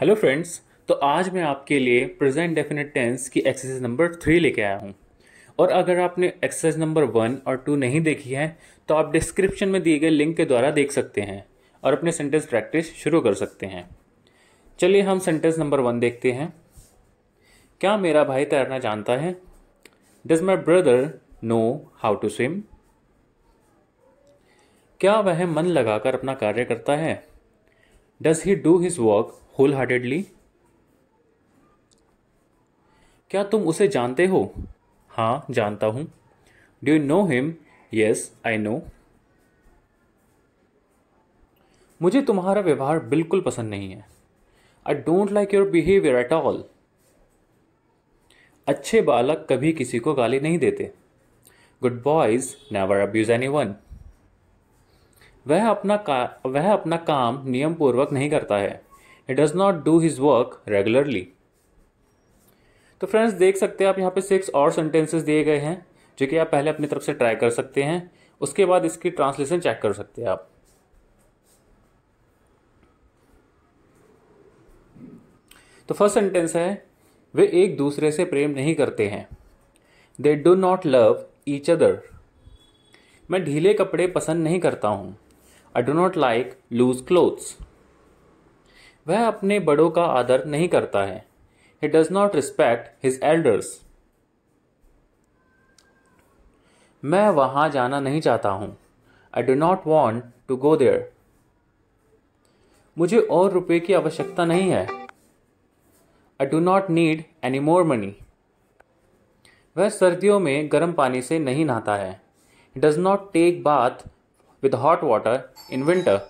Hello friends तो आज मैं आपके लिए प्रेजेंट डेफिनेट टेंस की एक्सरसाइज नंबर थ्री लेके आया हूँ और अगर आपने एक्सरसाइज नंबर वन और टू नहीं देखी है तो आप डिस्क्रिप्शन में दिए गए लिंक के द्वारा देख सकते हैं और अपने सेंटेंस प्रैक्टिस शुरू कर सकते हैं चलिए हम सेंटेंस नंबर वन देखते हैं क्या मेरा भाई तैरना जानता है does my brother know how to swim क्या वह मन लगाकर अपना कार्य करता है does he do his work wholeheartedly क्या तुम उसे जानते हो हाँ जानता हूं do you know him yes I know मुझे तुम्हारा व्यवहार बिल्कुल पसंद नहीं है I don't like your behaviour at all अच्छे बालक कभी किसी को गाली नहीं देते good boys never abuse anyone वह अपना का वह अपना काम नियम पूर्वक नहीं करता है he does not do his work regularly तो फ्रेंड्स देख सकते हैं आप यहाँ पे सिक्स और सेंटेंसेस दिए गए हैं जो कि आप पहले अपनी तरफ से ट्राई कर सकते हैं उसके बाद इसकी ट्रांसलेशन चेक कर सकते हैं आप तो फर्स्ट सेंटेंस है वे एक दूसरे से प्रेम नहीं करते हैं they do not love each other मैं ढीले कपड़े पसंद नहीं करता हूँ I do not like loose clothes वह अपने बड़ों का आदर नहीं करता है he does not respect his elders मैं वहां जाना नहीं चाहता हूं I do not want to go there मुझे और रुपए की आवश्यकता नहीं है I do not need any more money वह सर्दियों में गर्म पानी से नहीं नहाता है does not take bath with hot water in winter.